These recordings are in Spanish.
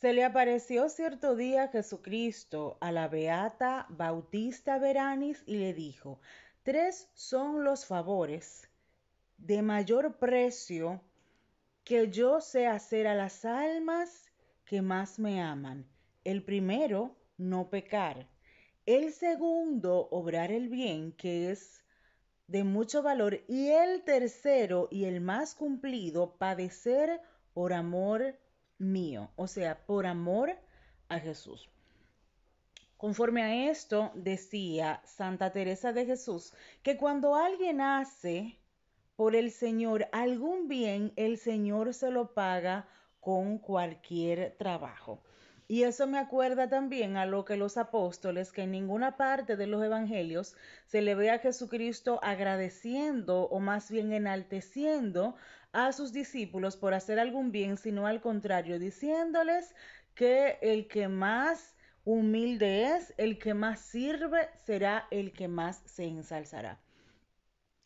Se le apareció cierto día Jesucristo a la beata Bautista Veranis y le dijo, tres son los favores de mayor precio que yo sé hacer a las almas que más me aman. El primero, no pecar. El segundo, obrar el bien, que es de mucho valor. Y el tercero y el más cumplido, padecer por amor mío, o sea, por amor a Jesús. Conforme a esto, decía Santa Teresa de Jesús, que cuando alguien hace por el Señor algún bien, el Señor se lo paga con cualquier trabajo. Y eso me acuerda también a lo que los apóstoles, que en ninguna parte de los evangelios se le ve a Jesucristo agradeciendo o más bien enalteciendo a sus discípulos por hacer algún bien, sino al contrario, diciéndoles que el que más humilde es, el que más sirve, será el que más se ensalzará.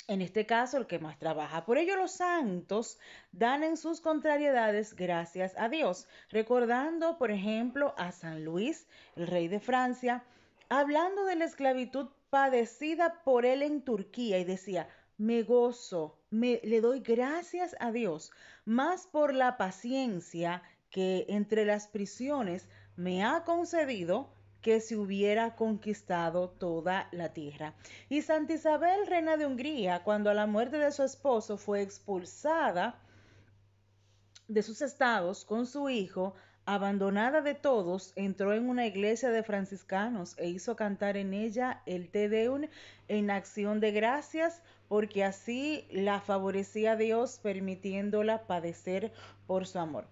En este caso, el que más trabaja. Por ello, los santos dan en sus contrariedades gracias a Dios, recordando, por ejemplo, a San Luis, el rey de Francia, hablando de la esclavitud padecida por él en Turquía y decía, me gozo, me, le doy gracias a Dios, más por la paciencia que entre las prisiones me ha concedido que si hubiera conquistado toda la tierra. Y Santa Isabel, reina de Hungría, cuando a la muerte de su esposo fue expulsada de sus estados con su hijo, Abandonada de todos, entró en una iglesia de franciscanos e hizo cantar en ella el Te Deum en acción de gracias, porque así la favorecía Dios permitiéndola padecer por su amor.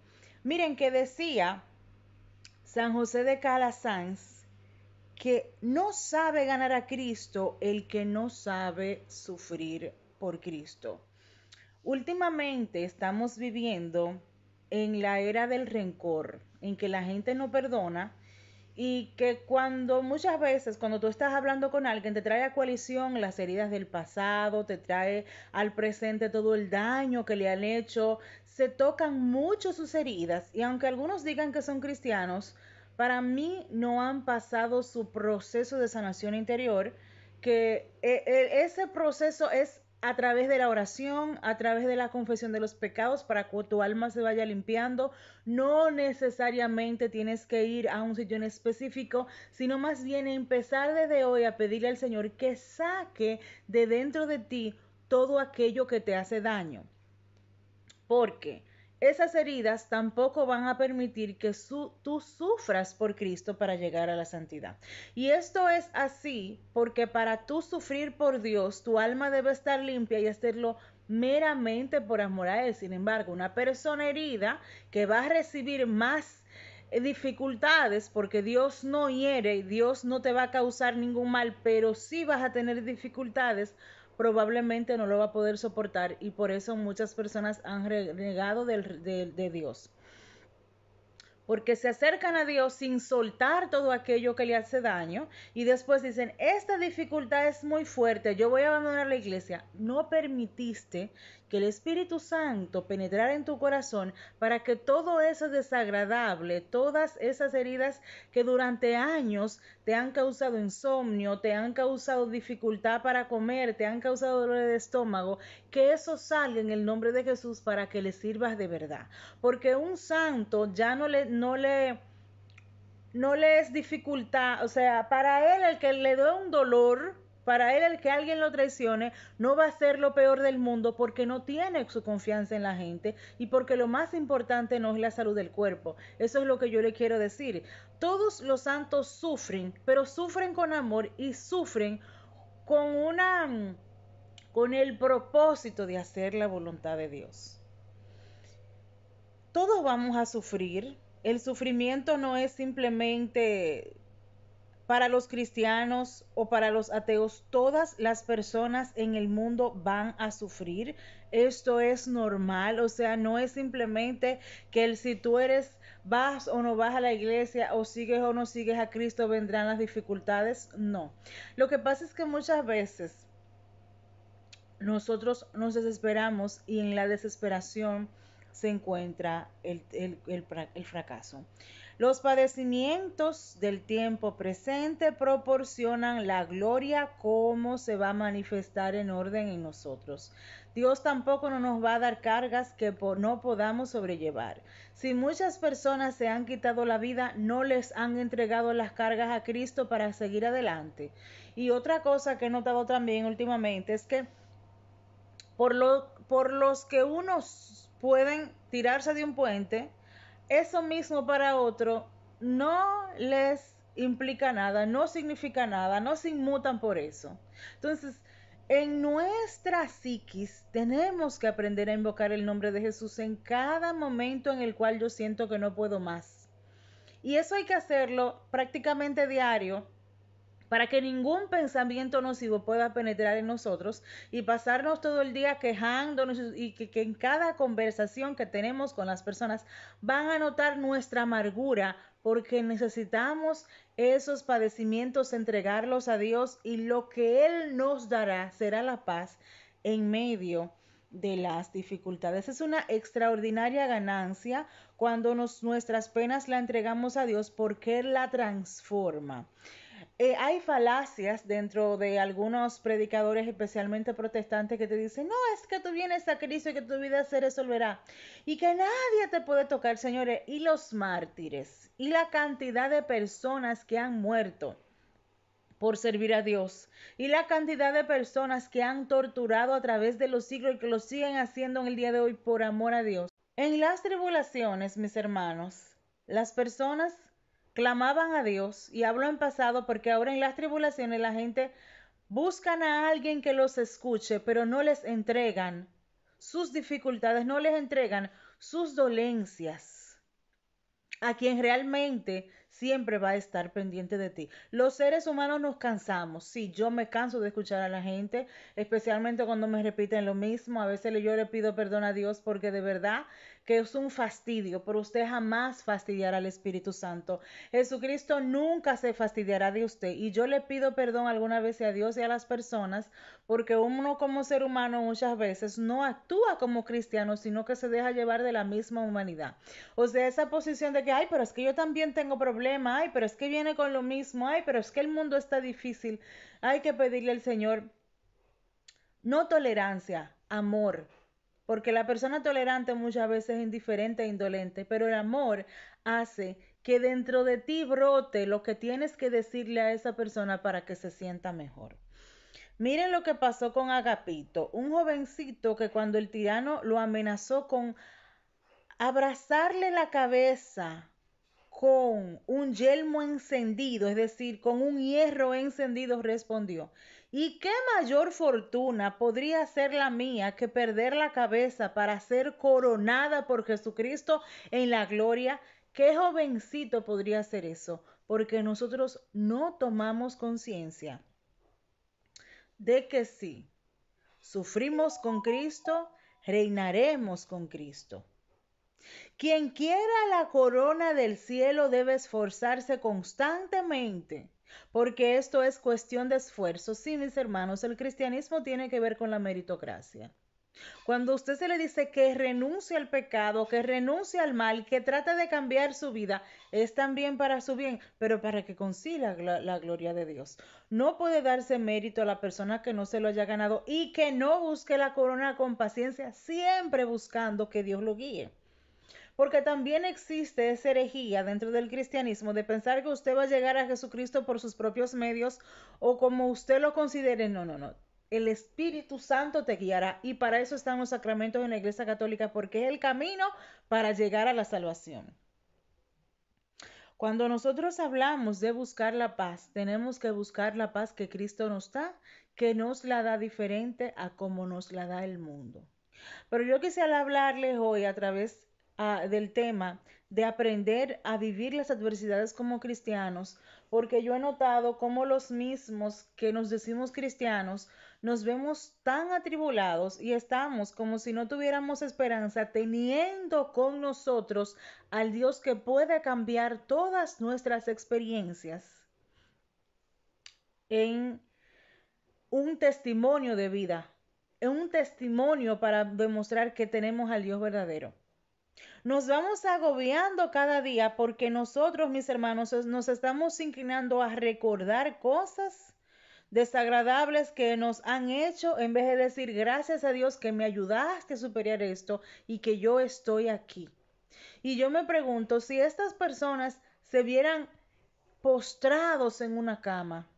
Miren que decía San José de Calasanz que no sabe ganar a Cristo el que no sabe sufrir por Cristo. Últimamente estamos viviendo en la era del rencor, en que la gente no perdona y que cuando muchas veces cuando tú estás hablando con alguien te trae a coalición las heridas del pasado, te trae al presente todo el daño que le han hecho, se tocan mucho sus heridas y aunque algunos digan que son cristianos, para mí no han pasado su proceso de sanación interior, que eh, eh, ese proceso es a través de la oración, a través de la confesión de los pecados para que tu alma se vaya limpiando. No necesariamente tienes que ir a un sitio en específico, sino más bien empezar desde hoy a pedirle al Señor que saque de dentro de ti todo aquello que te hace daño. Porque esas heridas tampoco van a permitir que tú sufras por Cristo para llegar a la santidad. Y esto es así porque para tú sufrir por Dios, tu alma debe estar limpia y hacerlo meramente por amor a Él. Sin embargo, una persona herida que va a recibir más eh, dificultades porque Dios no hiere y Dios no te va a causar ningún mal, pero sí vas a tener dificultades probablemente no lo va a poder soportar y por eso muchas personas han renegado de, de Dios porque se acercan a Dios sin soltar todo aquello que le hace daño y después dicen, esta dificultad es muy fuerte, yo voy a abandonar la iglesia. No permitiste que el Espíritu Santo penetrara en tu corazón para que todo eso desagradable, todas esas heridas que durante años te han causado insomnio, te han causado dificultad para comer, te han causado dolor de estómago que eso salga en el nombre de Jesús para que le sirvas de verdad. Porque un santo ya no le, no le, no le es dificultad, o sea, para él el que le dé un dolor, para él el que alguien lo traicione no va a ser lo peor del mundo porque no tiene su confianza en la gente y porque lo más importante no es la salud del cuerpo. Eso es lo que yo le quiero decir. Todos los santos sufren, pero sufren con amor y sufren con una con el propósito de hacer la voluntad de Dios. Todos vamos a sufrir. El sufrimiento no es simplemente para los cristianos o para los ateos, todas las personas en el mundo van a sufrir. Esto es normal, o sea, no es simplemente que el si tú eres, vas o no vas a la iglesia o sigues o no sigues a Cristo, vendrán las dificultades. No. Lo que pasa es que muchas veces nosotros nos desesperamos y en la desesperación se encuentra el, fracaso. Los padecimientos del tiempo presente proporcionan la gloria como se va a manifestar en orden en nosotros. Dios tampoco nos va a dar cargas que no podamos sobrellevar. Si muchas personas se han quitado la vida, no les han entregado las cargas a Cristo para seguir adelante. Y otra cosa que he notado también últimamente es que por, lo, por los que unos pueden tirarse de un puente, eso mismo para otro no les implica nada, no significa nada, no se inmutan por eso. Entonces, en nuestra psiquis tenemos que aprender a invocar el nombre de Jesús en cada momento en el cual yo siento que no puedo más. Y eso hay que hacerlo prácticamente diario para que ningún pensamiento nocivo pueda penetrar en nosotros y pasarnos todo el día quejándonos y que, en cada conversación que tenemos con las personas van a notar nuestra amargura porque necesitamos esos padecimientos, entregarlos a Dios y lo que Él nos dará será la paz en medio de las dificultades. Es una extraordinaria ganancia cuando nuestras penas la entregamos a Dios porque Él la transforma. Eh, hay falacias dentro de algunos predicadores, especialmente protestantes, que te dicen, no, es que tú vienes a Cristo y que tu vida se resolverá y que nadie te puede tocar, señores. Y los mártires y la cantidad de personas que han muerto por servir a Dios y la cantidad de personas que han torturado a través de los siglos y que lo siguen haciendo en el día de hoy por amor a Dios. En las tribulaciones, mis hermanos, las personas clamaban a Dios, y hablo en pasado porque ahora en las tribulaciones la gente buscan a alguien que los escuche, pero no les entregan sus dificultades, no les entregan sus dolencias a quien realmente siempre va a estar pendiente de ti. Los seres humanos nos cansamos. Sí, yo me canso de escuchar a la gente, especialmente cuando me repiten lo mismo. A veces yo le pido perdón a Dios porque de verdad que es un fastidio, por usted jamás fastidiará al Espíritu Santo. Jesucristo nunca se fastidiará de usted. Y yo le pido perdón alguna vez a Dios y a las personas porque uno como ser humano muchas veces no actúa como cristiano, sino que se deja llevar de la misma humanidad. O sea, esa posición de que, ay, pero es que yo también tengo problemas problema, ay, pero es que viene con lo mismo, ay, pero es que el mundo está difícil, hay que pedirle al Señor. No tolerancia, amor, porque la persona tolerante muchas veces es indiferente e indolente, pero el amor hace que dentro de ti brote lo que tienes que decirle a esa persona para que se sienta mejor. Miren lo que pasó con Agapito, un jovencito que cuando el tirano lo amenazó con abrazarle la cabeza con un yelmo encendido, es decir, con un hierro encendido, respondió. ¿Y qué mayor fortuna podría ser la mía que perder la cabeza para ser coronada por Jesucristo en la gloria? ¿Qué jovencito podría ser eso? Porque nosotros no tomamos conciencia de que si sufrimos con Cristo, reinaremos con Cristo. Quien quiera la corona del cielo debe esforzarse constantemente, porque esto es cuestión de esfuerzo. Sí, mis hermanos, el cristianismo tiene que ver con la meritocracia. Cuando usted se le dice que renuncie al pecado, que renuncie al mal, que trate de cambiar su vida, es también para su bien, pero para que consiga la, gloria de Dios. No puede darse mérito a la persona que no se lo haya ganado y que no busque la corona con paciencia, siempre buscando que Dios lo guíe. Porque también existe esa herejía dentro del cristianismo de pensar que usted va a llegar a Jesucristo por sus propios medios o como usted lo considere. No, no, no. El Espíritu Santo te guiará y para eso están los sacramentos en la Iglesia Católica porque es el camino para llegar a la salvación. Cuando nosotros hablamos de buscar la paz, tenemos que buscar la paz que Cristo nos da, que nos la da diferente a como nos la da el mundo. Pero yo quisiera hablarles hoy a través Ah, del tema de aprender a vivir las adversidades como cristianos, porque yo he notado cómo los mismos que nos decimos cristianos nos vemos tan atribulados y estamos como si no tuviéramos esperanza, teniendo con nosotros al Dios que puede cambiar todas nuestras experiencias en un testimonio de vida, en un testimonio para demostrar que tenemos al Dios verdadero. Nos vamos agobiando cada día porque nosotros, mis hermanos, nos estamos inclinando a recordar cosas desagradables que nos han hecho en vez de decir gracias a Dios que me ayudaste a superar esto y que yo estoy aquí. Y yo me pregunto si estas personas se vieran postrados en una cama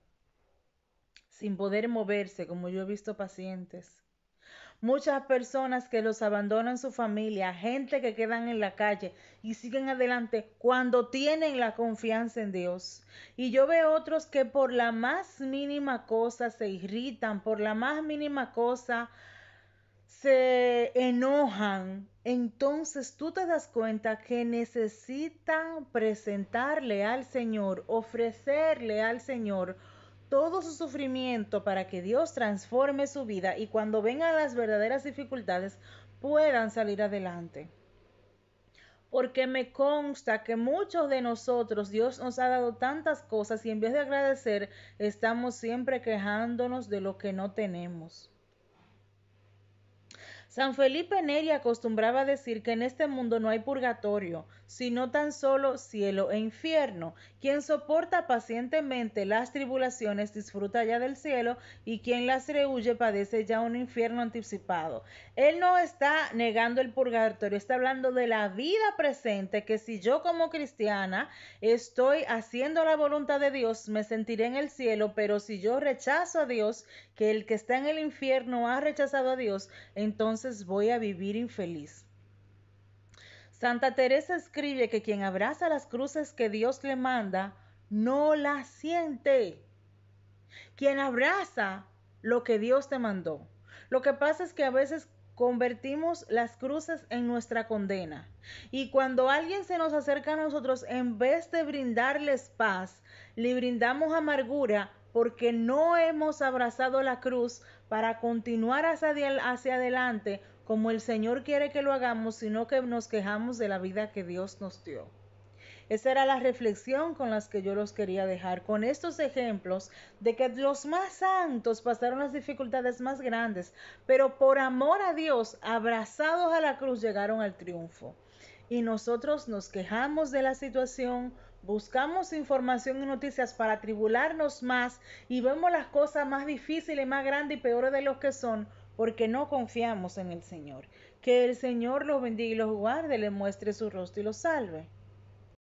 sin poder moverse, como yo he visto pacientes, muchas personas que los abandonan su familia, gente que quedan en la calle y siguen adelante cuando tienen la confianza en Dios. Y yo veo otros que por la más mínima cosa se irritan, por la más mínima cosa se enojan, entonces tú te das cuenta que necesitan presentarle al Señor, ofrecerle al Señor todo su sufrimiento para que Dios transforme su vida y cuando vengan las verdaderas dificultades puedan salir adelante. Porque me consta que muchos de nosotros Dios nos ha dado tantas cosas y en vez de agradecer estamos siempre quejándonos de lo que no tenemos. San Felipe Neri acostumbraba decir que en este mundo no hay purgatorio, sino tan solo cielo e infierno. Quien soporta pacientemente las tribulaciones disfruta ya del cielo y quien las rehuye padece ya un infierno anticipado. Él no está negando el purgatorio, está hablando de la vida presente, que si yo como cristiana estoy haciendo la voluntad de Dios, me sentiré en el cielo, pero si yo rechazo a Dios, que el que está en el infierno ha rechazado a Dios, entonces voy a vivir infeliz. Santa Teresa escribe que quien abraza las cruces que Dios le manda, no las siente. Quien abraza lo que Dios te mandó. Lo que pasa es que a veces convertimos las cruces en nuestra condena. Y cuando alguien se nos acerca a nosotros, en vez de brindarles paz, le brindamos amargura porque no hemos abrazado la cruz para continuar hacia, hacia adelante como el Señor quiere que lo hagamos, sino que nos quejamos de la vida que Dios nos dio. Esa era la reflexión con las que yo los quería dejar, con estos ejemplos de que los más santos pasaron las dificultades más grandes, pero por amor a Dios, abrazados a la cruz, llegaron al triunfo. Y nosotros nos quejamos de la situación, buscamos información y noticias para atribularnos más y vemos las cosas más difíciles, más grandes y peores de lo que son, porque no confiamos en el Señor. Que el Señor los bendiga y los guarde, le muestre su rostro y los salve.